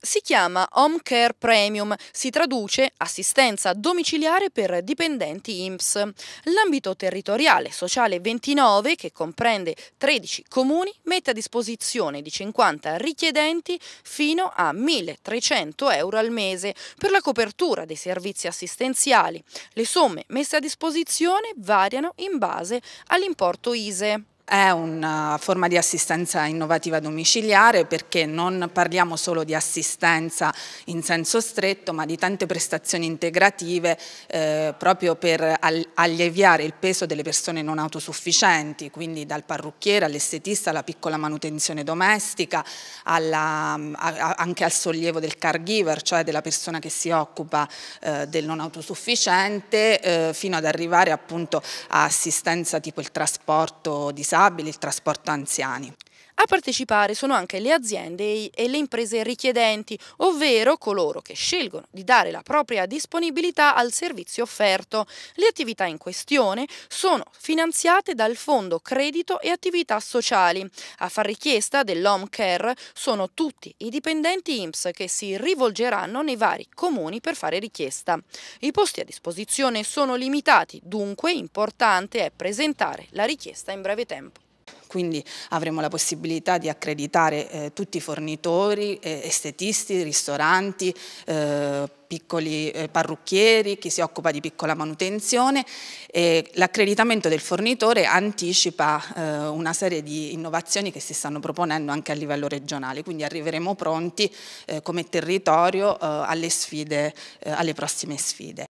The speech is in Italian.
Si chiama Home Care Premium, si traduce assistenza domiciliare per dipendenti IMSS. L'ambito territoriale sociale 29, che comprende 13 comuni, mette a disposizione di 50 richiedenti fino a 1.300 euro al mese per la copertura dei servizi assistenziali. Le somme messe a disposizione variano in base all'importo ISE. È una forma di assistenza innovativa domiciliare perché non parliamo solo di assistenza in senso stretto ma di tante prestazioni integrative eh, proprio per alleviare il peso delle persone non autosufficienti, quindi dal parrucchiere all'estetista, alla piccola manutenzione domestica, alla, a, anche al sollievo del caregiver, cioè della persona che si occupa eh, del non autosufficiente, eh, fino ad arrivare appunto a assistenza tipo il trasporto disabile disabili, il trasporto anziani. A partecipare sono anche le aziende e le imprese richiedenti, ovvero coloro che scelgono di dare la propria disponibilità al servizio offerto. Le attività in questione sono finanziate dal Fondo Credito e Attività Sociali. A far richiesta dell'Home Care sono tutti i dipendenti IMSS che si rivolgeranno nei vari comuni per fare richiesta. I posti a disposizione sono limitati, dunque importante è presentare la richiesta in breve tempo quindi avremo la possibilità di accreditare eh, tutti i fornitori, eh, estetisti, ristoranti, eh, piccoli eh, parrucchieri, chi si occupa di piccola manutenzione l'accreditamento del fornitore anticipa eh, una serie di innovazioni che si stanno proponendo anche a livello regionale, quindi arriveremo pronti eh, come territorio alle, sfide, alle prossime sfide.